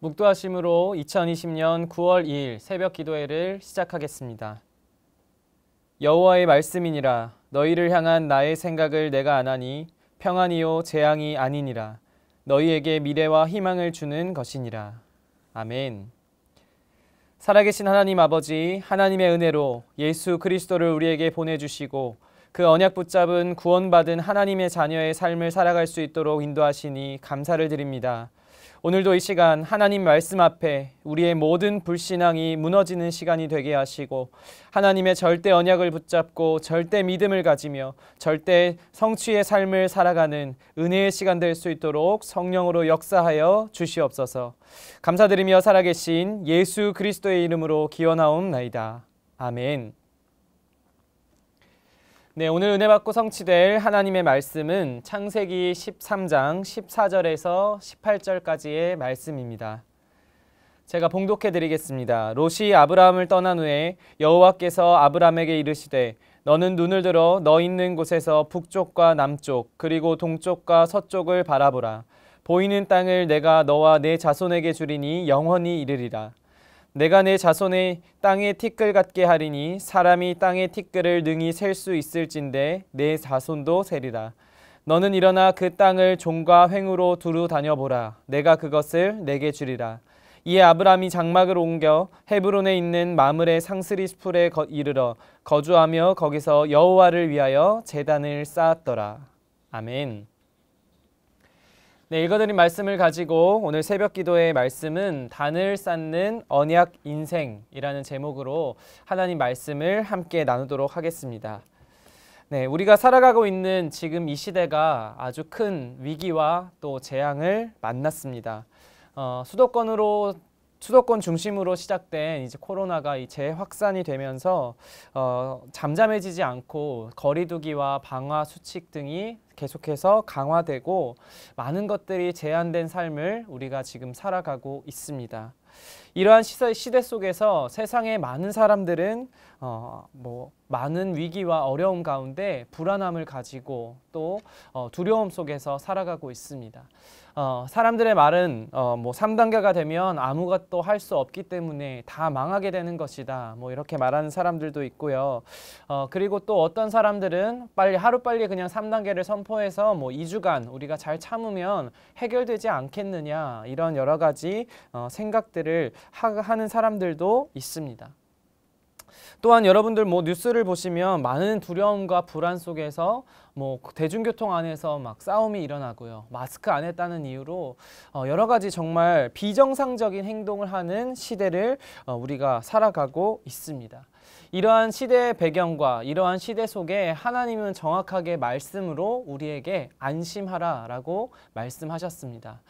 묵도하심으로 2020년 9월 2일 새벽 기도회를 시작하겠습니다. 여호와의 말씀이니라 너희를 향한 나의 생각을 내가 안하니 평안이요 재앙이 아니니라 너희에게 미래와 희망을 주는 것이니라. 아멘. 살아계신 하나님 아버지 하나님의 은혜로 예수 그리스도를 우리에게 보내주시고 그 언약 붙잡은 구원받은 하나님의 자녀의 삶을 살아갈 수 있도록 인도하시니 감사를 드립니다. 오늘도 이 시간 하나님 말씀 앞에 우리의 모든 불신앙이 무너지는 시간이 되게 하시고 하나님의 절대 언약을 붙잡고 절대 믿음을 가지며 절대 성취의 삶을 살아가는 은혜의 시간 될 수 있도록 성령으로 역사하여 주시옵소서. 감사드리며 살아계신 예수 그리스도의 이름으로 기원하옵나이다. 아멘. 네, 오늘 은혜 받고 성취될 하나님의 말씀은 창세기 13장 14절에서 18절까지의 말씀입니다. 제가 봉독해 드리겠습니다. 롯이 아브라함을 떠난 후에 여호와께서 아브라함에게 이르시되 너는 눈을 들어 너 있는 곳에서 북쪽과 남쪽 그리고 동쪽과 서쪽을 바라보라. 보이는 땅을 내가 너와 내 자손에게 주리니 영원히 이르리라. 내가 내 자손의 땅에 티끌 같게 하리니 사람이 땅에 티끌을 능히 셀 수 있을진데 내 자손도 세리라. 너는 일어나 그 땅을 종과 횡으로 두루 다녀보라. 내가 그것을 내게 주리라. 이에 아브라함이 장막을 옮겨 헤브론에 있는 마물의 상스리스풀에 이르러 거주하며 거기서 여호와를 위하여 제단을 쌓았더라. 아멘. 네, 읽어드린 말씀을 가지고 오늘 새벽 기도의 말씀은 단을 쌓는 언약 인생이라는 제목으로 하나님 말씀을 함께 나누도록 하겠습니다. 네, 우리가 살아가고 있는 지금 이 시대가 아주 큰 위기와 또 재앙을 만났습니다. 어, 수도권으로 수도권 중심으로 시작된 이제 코로나가 이 재확산이 되면서 어, 잠잠해지지 않고 거리두기와 방화 수칙 등이 계속해서 강화되고 많은 것들이 제한된 삶을 우리가 지금 살아가고 있습니다. 이러한 시대 속에서 세상의 많은 사람들은 어, 뭐 많은 위기와 어려움 가운데 불안함을 가지고 또 어, 두려움 속에서 살아가고 있습니다. 어, 사람들의 말은 어, 뭐 3단계가 되면 아무것도 할 수 없기 때문에 다 망하게 되는 것이다. 뭐 이렇게 말하는 사람들도 있고요. 어, 그리고 또 어떤 사람들은 빨리 하루빨리 그냥 3단계를 선포해서 뭐 2주간 우리가 잘 참으면 해결되지 않겠느냐 이런 여러 가지 어, 생각들을 하, 하는 사람들도 있습니다. 또한 여러분들 뭐 뉴스를 보시면 많은 두려움과 불안 속에서 뭐 대중교통 안에서 막 싸움이 일어나고요. 마스크 안 했다는 이유로 어 여러 가지 정말 비정상적인 행동을 하는 시대를 어 우리가 살아가고 있습니다. 이러한 시대의 배경과 이러한 시대 속에 하나님은 정확하게 말씀으로 우리에게 안심하라라고 말씀하셨습니다.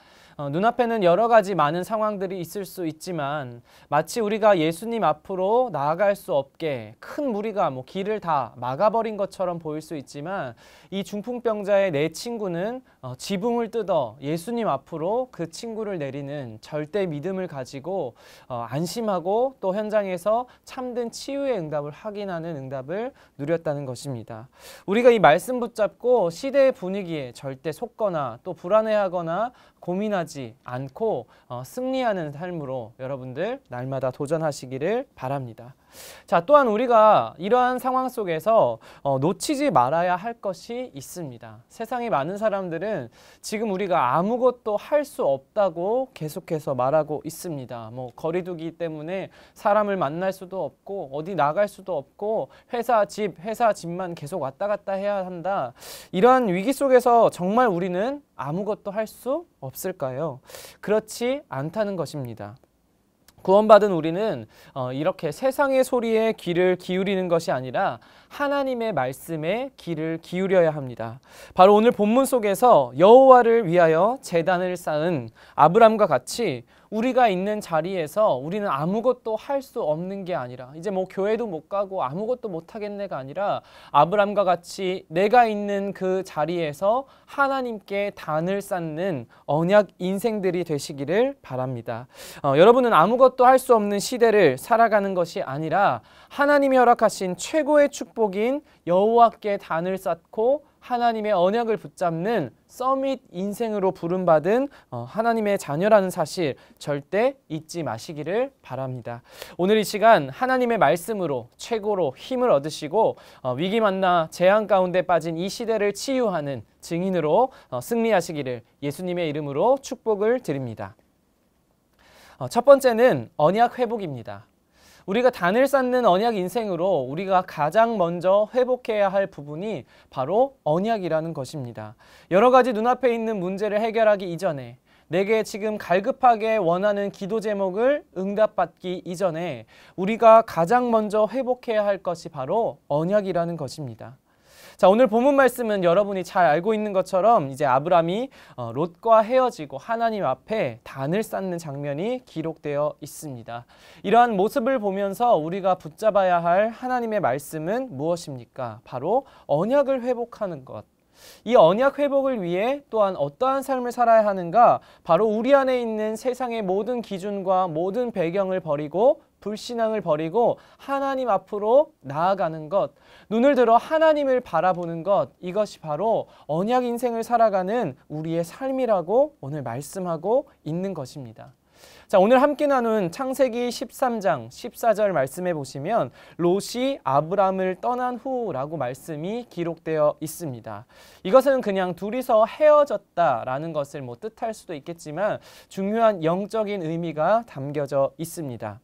어, 눈앞에는 여러 가지 많은 상황들이 있을 수 있지만 마치 우리가 예수님 앞으로 나아갈 수 없게 큰 무리가 뭐 길을 다 막아버린 것처럼 보일 수 있지만 이 중풍병자의 내 네 친구는 어, 지붕을 뜯어 예수님 앞으로 그 친구를 내리는 절대 믿음을 가지고 어, 안심하고 또 현장에서 참된 치유의 응답을 확인하는 응답을 누렸다는 것입니다. 우리가 이 말씀 붙잡고 시대의 분위기에 절대 속거나 또 불안해하거나 고민하지 않고 어, 승리하는 삶으로 여러분들 날마다 도전하시기를 바랍니다. 자, 또한 우리가 이러한 상황 속에서 어, 놓치지 말아야 할 것이 있습니다. 세상에 많은 사람들은 지금 우리가 아무것도 할 수 없다고 계속해서 말하고 있습니다. 뭐 거리두기 때문에 사람을 만날 수도 없고 어디 나갈 수도 없고 회사 집 회사 집만 계속 왔다 갔다 해야 한다. 이러한 위기 속에서 정말 우리는 아무것도 할 수 없을까요? 그렇지 않다는 것입니다. 구원받은 우리는 어, 이렇게 세상의 소리에 귀를 기울이는 것이 아니라 하나님의 말씀에 귀를 기울여야 합니다. 바로 오늘 본문 속에서 여호와를 위하여 재단을 쌓은 아브람과 같이 우리가 있는 자리에서 우리는 아무것도 할 수 없는 게 아니라 이제 뭐 교회도 못 가고 아무것도 못 하겠네가 아니라 아브람과 같이 내가 있는 그 자리에서 하나님께 단을 쌓는 언약 인생들이 되시기를 바랍니다. 어, 여러분은 아무것도 할 수 없는 시대를 살아가는 것이 아니라 하나님이 허락하신 최고의 축복인 여호와께 단을 쌓고 하나님의 언약을 붙잡는 서밋 인생으로 부름받은 어, 하나님의 자녀라는 사실 절대 잊지 마시기를 바랍니다. 오늘 이 시간 하나님의 말씀으로 최고로 힘을 얻으시고 어, 위기 만나 재앙 가운데 빠진 이 시대를 치유하는 증인으로 어, 승리하시기를 예수님의 이름으로 축복을 드립니다. 첫 번째는 언약 회복입니다. 우리가 단을 쌓는 언약 인생으로 우리가 가장 먼저 회복해야 할 부분이 바로 언약이라는 것입니다. 여러 가지 눈앞에 있는 문제를 해결하기 이전에 내게 지금 갈급하게 원하는 기도 제목을 응답받기 이전에 우리가 가장 먼저 회복해야 할 것이 바로 언약이라는 것입니다. 자 오늘 본문 말씀은 여러분이 잘 알고 있는 것처럼 이제 아브라함이 어, 롯과 헤어지고 하나님 앞에 단을 쌓는 장면이 기록되어 있습니다. 이러한 모습을 보면서 우리가 붙잡아야 할 하나님의 말씀은 무엇입니까? 바로 언약을 회복하는 것. 이 언약 회복을 위해 또한 어떠한 삶을 살아야 하는가? 바로 우리 안에 있는 세상의 모든 기준과 모든 배경을 버리고 불신앙을 버리고 하나님 앞으로 나아가는 것, 눈을 들어 하나님을 바라보는 것, 이것이 바로 언약 인생을 살아가는 우리의 삶이라고 오늘 말씀하고 있는 것입니다. 자, 오늘 함께 나눈 창세기 13장 14절 말씀해 보시면 롯이 아브람을 떠난 후라고 말씀이 기록되어 있습니다. 이것은 그냥 둘이서 헤어졌다라는 것을 뭐 뜻할 수도 있겠지만 중요한 영적인 의미가 담겨져 있습니다.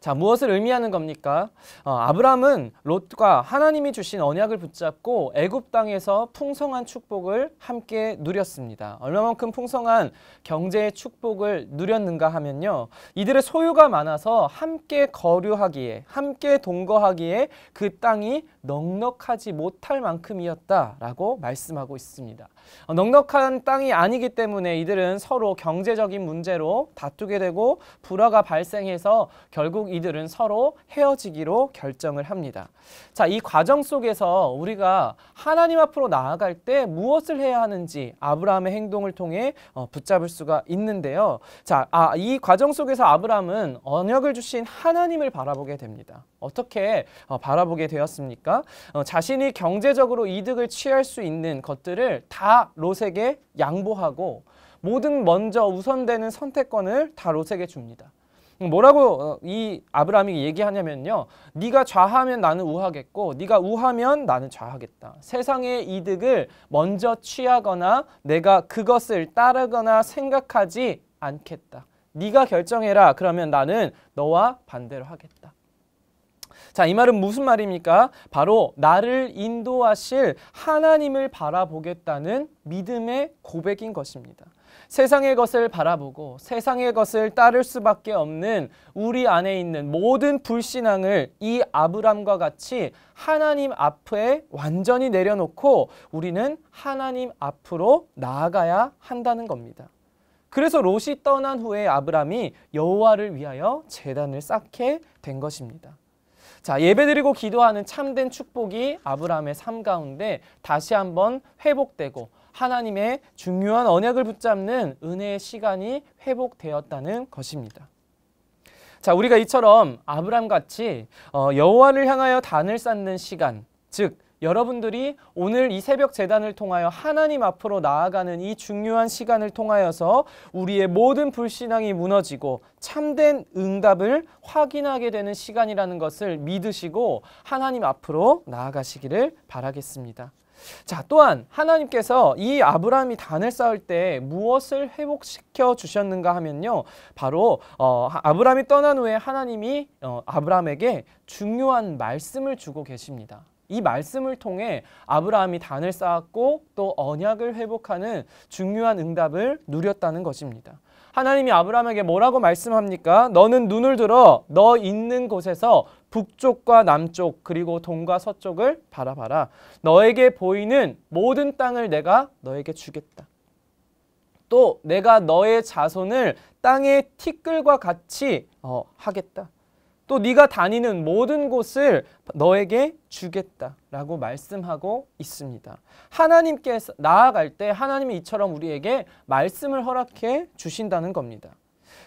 자 무엇을 의미하는 겁니까? 어, 아브람은 롯과 하나님이 주신 언약을 붙잡고 애굽 땅에서 풍성한 축복을 함께 누렸습니다. 얼마만큼 풍성한 경제의 축복을 누렸는가 하면요. 이들의 소유가 많아서 함께 거류하기에 함께 동거하기에 그 땅이 넉넉하지 못할 만큼이었다라고 말씀하고 있습니다. 어, 넉넉한 땅이 아니기 때문에 이들은 서로 경제적인 문제로 다투게 되고 불화가 발생해서 결국 이들은 서로 헤어지기로 결정을 합니다. 자, 이 과정 속에서 우리가 하나님 앞으로 나아갈 때 무엇을 해야 하는지 아브라함의 행동을 통해 어, 붙잡을 수가 있는데요. 자, 아, 이 과정 속에서 아브라함은 언약을 주신 하나님을 바라보게 됩니다. 어떻게 어, 바라보게 되었습니까? 어, 자신이 경제적으로 이득을 취할 수 있는 것들을 다다 롯에게 양보하고 모든 먼저 우선되는 선택권을 다 롯에게 줍니다. 뭐라고 어, 이 아브라함이 얘기하냐면요. 네가 좌하면 나는 우하겠고 네가 우하면 나는 좌하겠다. 세상의 이득을 먼저 취하거나 내가 그것을 따르거나 생각하지 않겠다. 네가 결정해라. 그러면 나는 너와 반대로 하겠다. 자, 이 말은 무슨 말입니까? 바로 나를 인도하실 하나님을 바라보겠다는 믿음의 고백인 것입니다. 세상의 것을 바라보고 세상의 것을 따를 수밖에 없는 우리 안에 있는 모든 불신앙을 이 아브람과 같이 하나님 앞에 완전히 내려놓고 우리는 하나님 앞으로 나아가야 한다는 겁니다. 그래서 롯이 떠난 후에 아브람이 여호와를 위하여 재단을 쌓게 된 것입니다. 자 예배드리고 기도하는 참된 축복이 아브라함의 삶 가운데 다시 한번 회복되고 하나님의 중요한 언약을 붙잡는 은혜의 시간이 회복되었다는 것입니다. 자 우리가 이처럼 아브라함 같이 어, 여호와를 향하여 단을 쌓는 시간 즉 여러분들이 오늘 이 새벽 재단을 통하여 하나님 앞으로 나아가는 이 중요한 시간을 통하여서 우리의 모든 불신앙이 무너지고 참된 응답을 확인하게 되는 시간이라는 것을 믿으시고 하나님 앞으로 나아가시기를 바라겠습니다. 자, 또한 하나님께서 이 아브라함이 단을 쌓을 때 무엇을 회복시켜 주셨는가 하면요. 바로 어, 아브라함이 떠난 후에 하나님이 어, 아브라함에게 중요한 말씀을 주고 계십니다. 이 말씀을 통해 아브라함이 단을 쌓았고 또 언약을 회복하는 중요한 응답을 누렸다는 것입니다. 하나님이 아브라함에게 뭐라고 말씀합니까? 너는 눈을 들어 너 있는 곳에서 북쪽과 남쪽 그리고 동과 서쪽을 바라봐라. 너에게 보이는 모든 땅을 내가 너에게 주겠다. 또 내가 너의 자손을 땅의 티끌과 같이 어, 하겠다. 또 네가 다니는 모든 곳을 너에게 주겠다라고 말씀하고 있습니다. 하나님께 나아갈 때 하나님이 이처럼 우리에게 말씀을 허락해 주신다는 겁니다.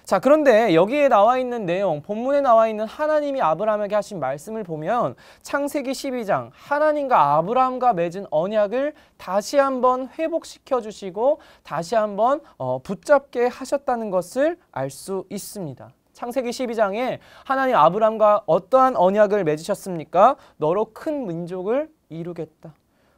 자 그런데 여기에 나와 있는 내용 본문에 나와 있는 하나님이 아브라함에게 하신 말씀을 보면 창세기 12장 하나님과 아브라함과 맺은 언약을 다시 한번 회복시켜 주시고 다시 한번 어, 붙잡게 하셨다는 것을 알 수 있습니다. 창세기 12장에 하나님 아브라함과 어떠한 언약을 맺으셨습니까? 너로 큰 민족을 이루겠다.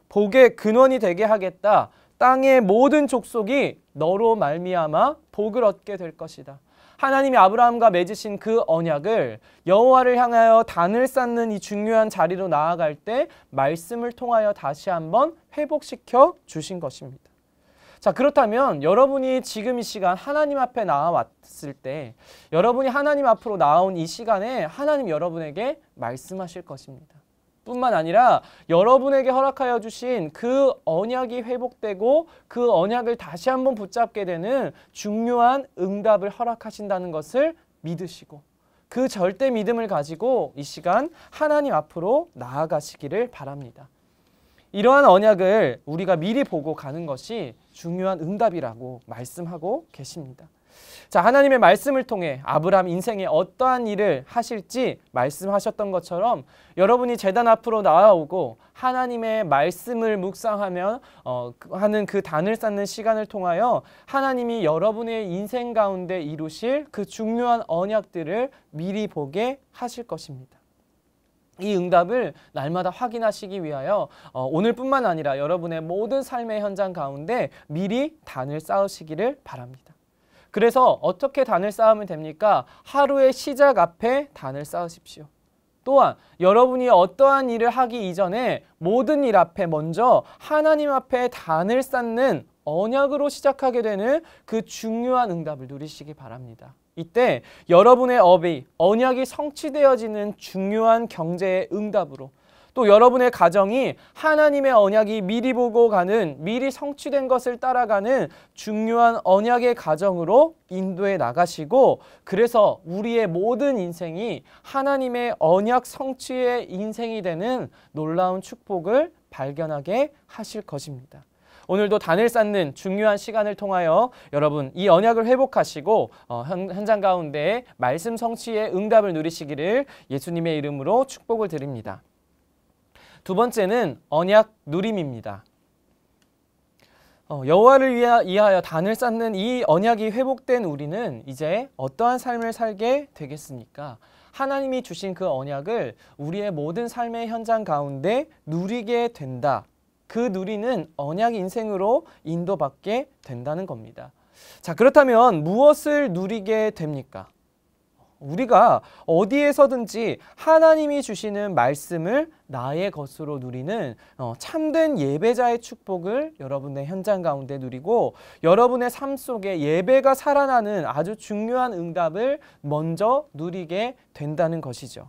복의 근원이 되게 하겠다. 땅의 모든 족속이 너로 말미암아 복을 얻게 될 것이다. 하나님이 아브라함과 맺으신 그 언약을 여호와를 향하여 단을 쌓는 이 중요한 자리로 나아갈 때 말씀을 통하여 다시 한번 회복시켜 주신 것입니다. 자 그렇다면 여러분이 지금 이 시간 하나님 앞에 나왔을때 여러분이 하나님 앞으로 나온 이 시간에 하나님 여러분에게 말씀하실 것입니다. 뿐만 아니라 여러분에게 허락하여 주신 그 언약이 회복되고 그 언약을 다시 한번 붙잡게 되는 중요한 응답을 허락하신다는 것을 믿으시고 그 절대 믿음을 가지고 이 시간 하나님 앞으로 나아가시기를 바랍니다. 이러한 언약을 우리가 미리 보고 가는 것이 중요한 응답이라고 말씀하고 계십니다. 자, 하나님의 말씀을 통해 아브라함 인생에 어떠한 일을 하실지 말씀하셨던 것처럼 여러분이 재단 앞으로 나아오고 하나님의 말씀을 묵상하며 어, 그, 하는 그 단을 쌓는 시간을 통하여 하나님이 여러분의 인생 가운데 이루실 그 중요한 언약들을 미리 보게 하실 것입니다. 이 응답을 날마다 확인하시기 위하여 어, 오늘뿐만 아니라 여러분의 모든 삶의 현장 가운데 미리 단을 쌓으시기를 바랍니다. 그래서 어떻게 단을 쌓으면 됩니까? 하루의 시작 앞에 단을 쌓으십시오. 또한 여러분이 어떠한 일을 하기 이전에 모든 일 앞에 먼저 하나님 앞에 단을 쌓는 언약으로 시작하게 되는 그 중요한 응답을 누리시기 바랍니다. 이때 여러분의 업이 언약이 성취되어지는 중요한 경제의 응답으로 또 여러분의 가정이 하나님의 언약이 미리 보고 가는 미리 성취된 것을 따라가는 중요한 언약의 가정으로 인도해 나가시고 그래서 우리의 모든 인생이 하나님의 언약 성취의 인생이 되는 놀라운 축복을 발견하게 하실 것입니다. 오늘도 단을 쌓는 중요한 시간을 통하여 여러분 이 언약을 회복하시고 어, 현장 가운데 말씀 성취의 응답을 누리시기를 예수님의 이름으로 축복을 드립니다. 두 번째는 언약 누림입니다. 어, 여호와를 위하여 단을 쌓는 이 언약이 회복된 우리는 이제 어떠한 삶을 살게 되겠습니까? 하나님이 주신 그 언약을 우리의 모든 삶의 현장 가운데 누리게 된다. 그 누리는 언약 인생으로 인도받게 된다는 겁니다. 자, 그렇다면 무엇을 누리게 됩니까? 우리가 어디에서든지 하나님이 주시는 말씀을 나의 것으로 누리는 어, 참된 예배자의 축복을 여러분의 현장 가운데 누리고 여러분의 삶 속에 예배가 살아나는 아주 중요한 응답을 먼저 누리게 된다는 것이죠.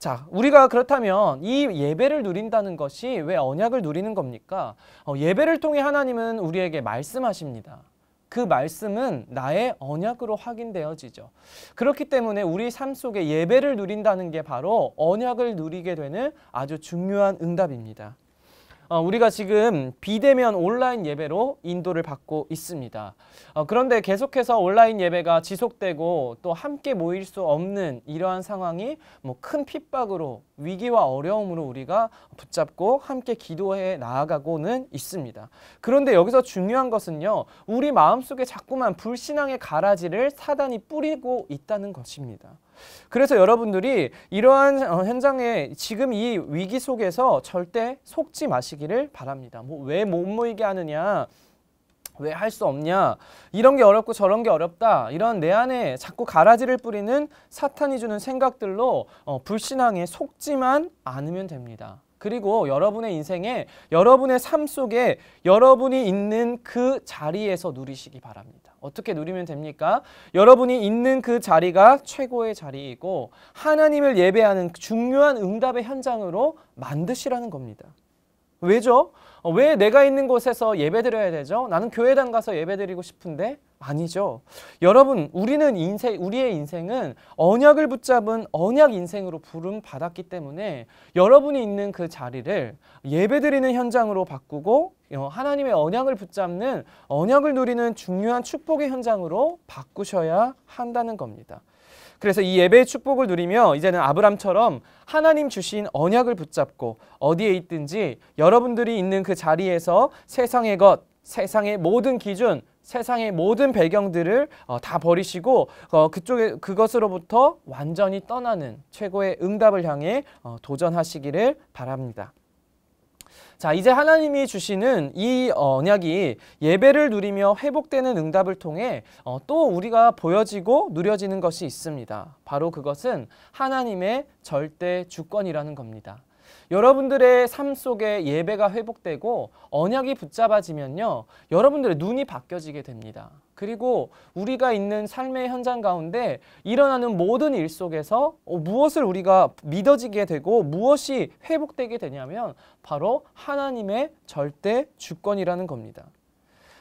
자, 우리가 그렇다면 이 예배를 누린다는 것이 왜 언약을 누리는 겁니까? 어, 예배를 통해 하나님은 우리에게 말씀하십니다. 그 말씀은 나의 언약으로 확인되어지죠. 그렇기 때문에 우리 삶 속에 예배를 누린다는 게 바로 언약을 누리게 되는 아주 중요한 응답입니다. 어, 우리가 지금 비대면 온라인 예배로 인도를 받고 있습니다. 어, 그런데 계속해서 온라인 예배가 지속되고 또 함께 모일 수 없는 이러한 상황이 뭐 큰 핍박으로 위기와 어려움으로 우리가 붙잡고 함께 기도해 나아가고는 있습니다. 그런데 여기서 중요한 것은요. 우리 마음속에 자꾸만 불신앙의 가라지를 사단이 뿌리고 있다는 것입니다. 그래서 여러분들이 이러한 어, 현장에 지금 이 위기 속에서 절대 속지 마시기를 바랍니다. 뭐 왜 못 모이게 하느냐. 왜 할 수 없냐 이런 게 어렵고 저런 게 어렵다 이런 내 안에 자꾸 가라지를 뿌리는 사탄이 주는 생각들로 어, 불신앙에 속지만 않으면 됩니다 그리고 여러분의 인생에 여러분의 삶 속에 여러분이 있는 그 자리에서 누리시기 바랍니다 어떻게 누리면 됩니까? 여러분이 있는 그 자리가 최고의 자리이고 하나님을 예배하는 중요한 응답의 현장으로 만드시라는 겁니다. 왜죠? 어, 왜 내가 있는 곳에서 예배드려야 되죠? 나는 교회당 가서 예배드리고 싶은데 아니죠. 여러분, 우리는 인생, 우리의 인생은 언약을 붙잡은 언약 인생으로 부름 받았기 때문에 여러분이 있는 그 자리를 예배드리는 현장으로 바꾸고 어, 하나님의 언약을 붙잡는 언약을 누리는 중요한 축복의 현장으로 바꾸셔야 한다는 겁니다. 그래서 이 예배의 축복을 누리며 이제는 아브람처럼 하나님 주신 언약을 붙잡고 어디에 있든지 여러분들이 있는 그 자리에서 세상의 것 세상의 모든 기준, 세상의 모든 배경들을 어, 다 버리시고 어, 그쪽에 그것으로부터 완전히 떠나는 최고의 응답을 향해 어, 도전하시기를 바랍니다. 자 이제 하나님이 주시는 이 어, 언약이 예배를 누리며 회복되는 응답을 통해 어, 또 우리가 보여지고 누려지는 것이 있습니다. 바로 그것은 하나님의 절대 주권이라는 겁니다. 여러분들의 삶 속에 예배가 회복되고 언약이 붙잡아지면요. 여러분들의 눈이 바뀌어지게 됩니다. 그리고 우리가 있는 삶의 현장 가운데 일어나는 모든 일 속에서 어, 무엇을 우리가 믿어지게 되고 무엇이 회복되게 되냐면 바로 하나님의 절대 주권이라는 겁니다.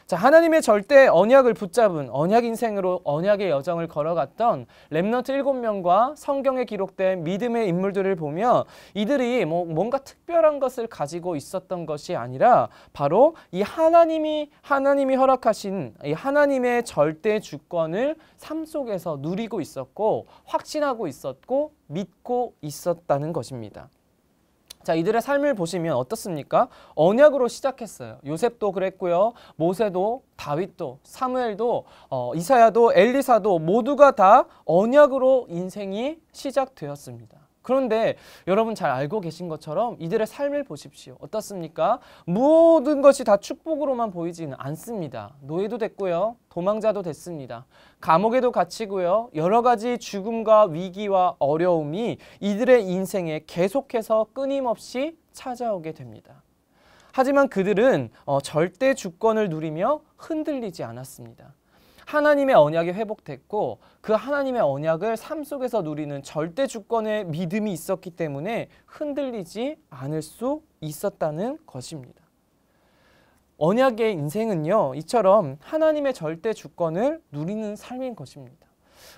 자, 하나님의 절대 언약을 붙잡은 언약 인생으로 언약의 여정을 걸어갔던 렘너트 7명과 성경에 기록된 믿음의 인물들을 보며 이들이 뭐 뭔가 특별한 것을 가지고 있었던 것이 아니라 바로 이 하나님이 하나님이 허락하신 이 하나님의 절대 주권을 삶 속에서 누리고 있었고 확신하고 있었고 믿고 있었다는 것입니다. 자 이들의 삶을 보시면 어떻습니까? 언약으로 시작했어요. 요셉도 그랬고요. 모세도 다윗도 사무엘도 어, 이사야도 엘리사도 모두가 다 언약으로 인생이 시작되었습니다. 그런데 여러분 잘 알고 계신 것처럼 이들의 삶을 보십시오. 어떻습니까? 모든 것이 다 축복으로만 보이지는 않습니다. 노예도 됐고요. 도망자도 됐습니다. 감옥에도 갇히고요. 여러 가지 죽음과 위기와 어려움이 이들의 인생에 계속해서 끊임없이 찾아오게 됩니다. 하지만 그들은 어, 절대 주권을 누리며 흔들리지 않았습니다. 하나님의 언약이 회복됐고 그 하나님의 언약을 삶 속에서 누리는 절대 주권의 믿음이 있었기 때문에 흔들리지 않을 수 있었다는 것입니다. 언약의 인생은요, 이처럼 하나님의 절대 주권을 누리는 삶인 것입니다.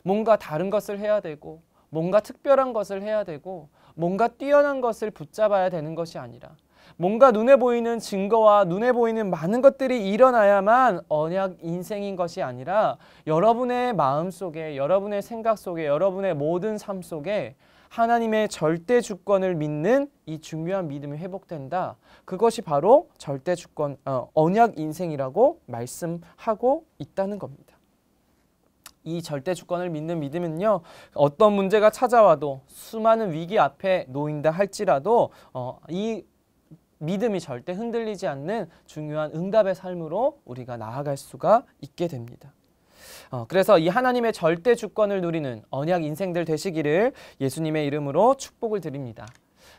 뭔가 다른 것을 해야 되고, 뭔가 특별한 것을 해야 되고, 뭔가 뛰어난 것을 붙잡아야 되는 것이 아니라 뭔가 눈에 보이는 증거와 눈에 보이는 많은 것들이 일어나야만 언약 인생인 것이 아니라 여러분의 마음 속에 여러분의 생각 속에 여러분의 모든 삶 속에 하나님의 절대 주권을 믿는 이 중요한 믿음이 회복된다. 그것이 바로 절대 주권 어, 언약 인생이라고 말씀하고 있다는 겁니다. 이 절대 주권을 믿는 믿음은요 어떤 문제가 찾아와도 수많은 위기 앞에 놓인다 할지라도 어, 이 믿음이 절대 흔들리지 않는 중요한 응답의 삶으로 우리가 나아갈 수가 있게 됩니다. 어, 그래서 이 하나님의 절대 주권을 누리는 언약 인생들 되시기를 예수님의 이름으로 축복을 드립니다.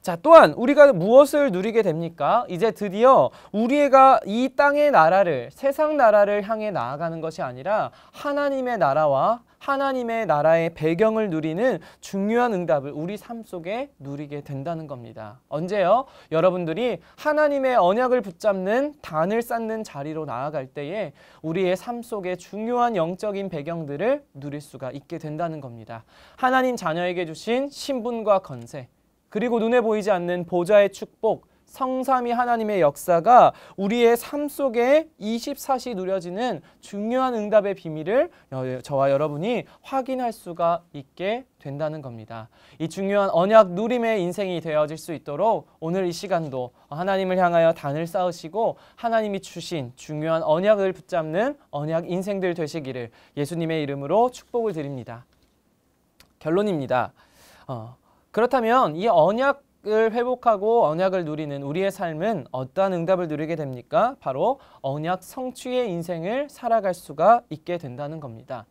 자, 또한 우리가 무엇을 누리게 됩니까? 이제 드디어 우리가 이 땅의 나라를 세상 나라를 향해 나아가는 것이 아니라 하나님의 나라와 하나님의 나라의 배경을 누리는 중요한 응답을 우리 삶 속에 누리게 된다는 겁니다. 언제요? 여러분들이 하나님의 언약을 붙잡는 단을 쌓는 자리로 나아갈 때에 우리의 삶 속에 중요한 영적인 배경들을 누릴 수가 있게 된다는 겁니다. 하나님 자녀에게 주신 신분과 건세 그리고 눈에 보이지 않는 보좌의 축복 성삼위 하나님의 역사가 우리의 삶 속에 24시 누려지는 중요한 응답의 비밀을 저와 여러분이 확인할 수가 있게 된다는 겁니다. 이 중요한 언약 누림의 인생이 되어질 수 있도록 오늘 이 시간도 하나님을 향하여 단을 쌓으시고 하나님이 주신 중요한 언약을 붙잡는 언약 인생들 되시기를 예수님의 이름으로 축복을 드립니다. 결론입니다. 어, 그렇다면 이 언약 을 회복하고 언약을 누리는 우리의 삶은 어떠한 응답을 누리게 됩니까? 바로 언약 성취의 인생을 살아갈 수가 있게 된다는 겁니다.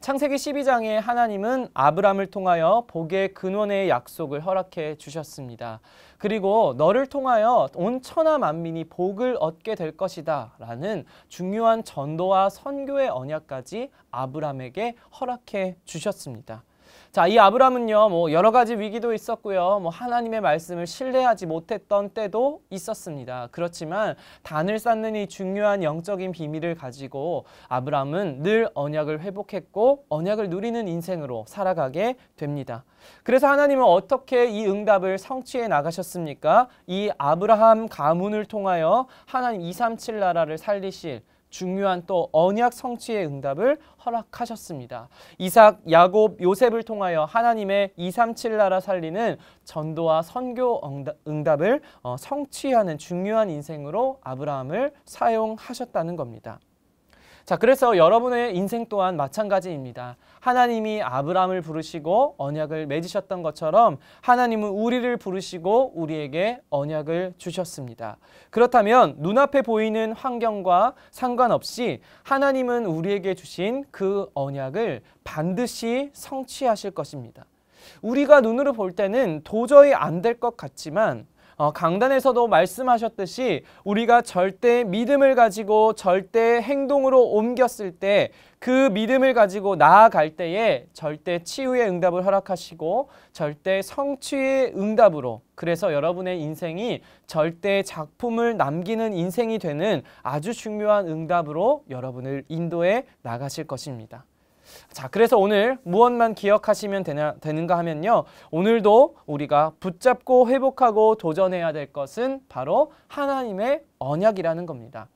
창세기 12장에 하나님은 아브람을 통하여 복의 근원의 약속을 허락해 주셨습니다. 그리고 너를 통하여 온 천하 만민이 복을 얻게 될 것이다 라는 중요한 전도와 선교의 언약까지 아브람에게 허락해 주셨습니다. 자, 이아브라함은요뭐 여러 가지 위기도 있었고요, 뭐 하나님의 말씀을 신뢰하지 못했던 때도 있었습니다. 그렇지만 단을 쌓는 이 중요한 영적인 비밀을 가지고 아브라함은늘 언약을 회복했고 언약을 누리는 인생으로 살아가게 됩니다. 그래서 하나님은 어떻게 이 응답을 성취해 나가셨습니까? 이 아브라함 가문을 통하여 하나님 237 나라를 살리실 중요한 또 언약 성취의 응답을 허락하셨습니다. 이삭, 야곱, 요셉을 통하여 하나님의 237 나라 살리는 전도와 선교 응답을 어, 성취하는 중요한 인생으로 아브라함을 사용하셨다는 겁니다. 자, 그래서 여러분의 인생 또한 마찬가지입니다. 하나님이 아브라함을 부르시고 언약을 맺으셨던 것처럼 하나님은 우리를 부르시고 우리에게 언약을 주셨습니다. 그렇다면 눈앞에 보이는 환경과 상관없이 하나님은 우리에게 주신 그 언약을 반드시 성취하실 것입니다. 우리가 눈으로 볼 때는 도저히 안 될 것 같지만 어, 강단에서도 말씀하셨듯이 우리가 절대 믿음을 가지고 절대 행동으로 옮겼을 때 그 믿음을 가지고 나아갈 때에 절대 치유의 응답을 허락하시고 절대 성취의 응답으로 그래서 여러분의 인생이 절대 작품을 남기는 인생이 되는 아주 중요한 응답으로 여러분을 인도해 나가실 것입니다. 자, 그래서 오늘 무엇만 기억하시면 되냐, 되는가 하면요. 오늘도 우리가 붙잡고 회복하고 도전해야 될 것은 바로 하나님의 언약이라는 겁니다.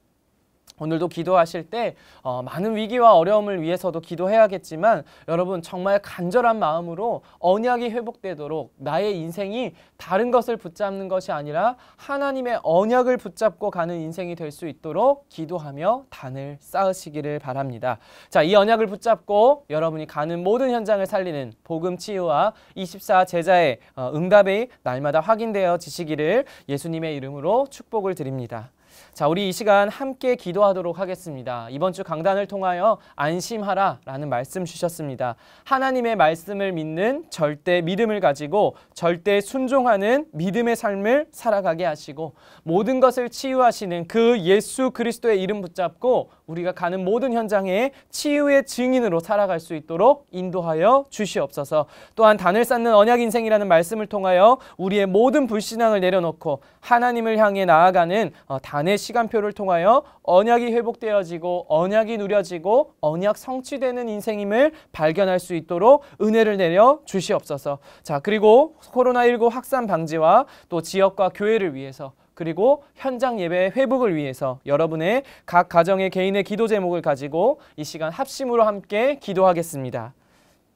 오늘도 기도하실 때 어, 많은 위기와 어려움을 위해서도 기도해야겠지만 여러분 정말 간절한 마음으로 언약이 회복되도록 나의 인생이 다른 것을 붙잡는 것이 아니라 하나님의 언약을 붙잡고 가는 인생이 될 수 있도록 기도하며 단을 쌓으시기를 바랍니다. 자, 이 언약을 붙잡고 여러분이 가는 모든 현장을 살리는 복음 치유와 24 제자의 어, 응답이 날마다 확인되어지시기를 예수님의 이름으로 축복을 드립니다. 자, 우리 이 시간 함께 기도하도록 하겠습니다. 이번 주 강단을 통하여 안심하라 라는 말씀 주셨습니다. 하나님의 말씀을 믿는 절대 믿음을 가지고 절대 순종하는 믿음의 삶을 살아가게 하시고 모든 것을 치유하시는 그 예수 그리스도의 이름 붙잡고 우리가 가는 모든 현장에 치유의 증인으로 살아갈 수 있도록 인도하여 주시옵소서. 또한 단을 쌓는 언약 인생이라는 말씀을 통하여 우리의 모든 불신앙을 내려놓고 하나님을 향해 나아가는 어, 단 안의 시간표를 통하여 언약이 회복되어지고 언약이 누려지고 언약 성취되는 인생임을 발견할 수 있도록 은혜를 내려 주시옵소서. 자, 그리고 코로나19 확산 방지와 또 지역과 교회를 위해서 그리고 현장 예배 회복을 위해서 여러분의 각 가정의 개인의 기도 제목을 가지고 이 시간 합심으로 함께 기도하겠습니다.